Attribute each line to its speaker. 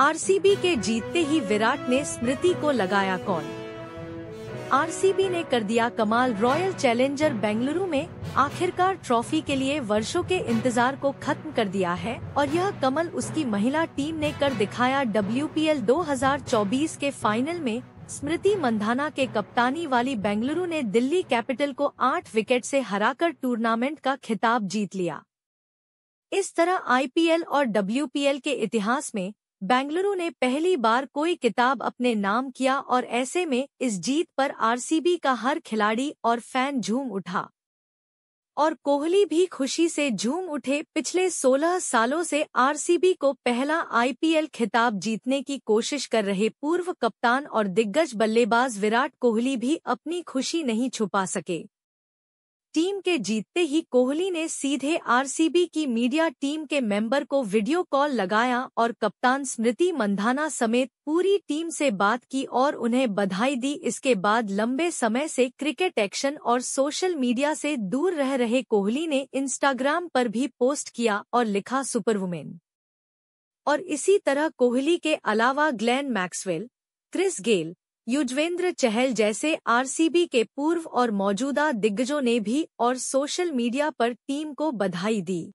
Speaker 1: RCB के जीतते ही विराट ने स्मृति को लगाया कॉल आरसीबी ने कर दिया कमाल रॉयल चैलेंजर बेंगलुरु में आखिरकार ट्रॉफी के लिए वर्षों के इंतजार को खत्म कर दिया है और यह कमल उसकी महिला टीम ने कर दिखाया डब्ल्यू 2024 के फाइनल में स्मृति मंधाना के कप्तानी वाली बेंगलुरु ने दिल्ली कैपिटल को आठ विकेट से हराकर टूर्नामेंट का खिताब जीत लिया इस तरह आईपीएल और डब्ल्यूपीएल के इतिहास में बेंगलुरु ने पहली बार कोई किताब अपने नाम किया और ऐसे में इस जीत पर आरसीबी का हर खिलाड़ी और फैन झूम उठा और कोहली भी खुशी से झूम उठे पिछले 16 सालों से आरसीबी को पहला आईपीएल खिताब जीतने की कोशिश कर रहे पूर्व कप्तान और दिग्गज बल्लेबाज विराट कोहली भी अपनी खुशी नहीं छुपा सके टीम के जीतते ही कोहली ने सीधे आरसीबी की मीडिया टीम के मेंबर को वीडियो कॉल लगाया और कप्तान स्मृति मंधाना समेत पूरी टीम से बात की और उन्हें बधाई दी इसके बाद लंबे समय से क्रिकेट एक्शन और सोशल मीडिया से दूर रह रहे कोहली ने इंस्टाग्राम पर भी पोस्ट किया और लिखा सुपरवुमेन और इसी तरह कोहली के अलावा Glenn Maxwell Chris Gayle Yuzvendra Chahal जैसे आरसीबी के पूर्व और मौजूदा दिग्गजों ने भी और सोशल मीडिया पर टीम को बधाई दी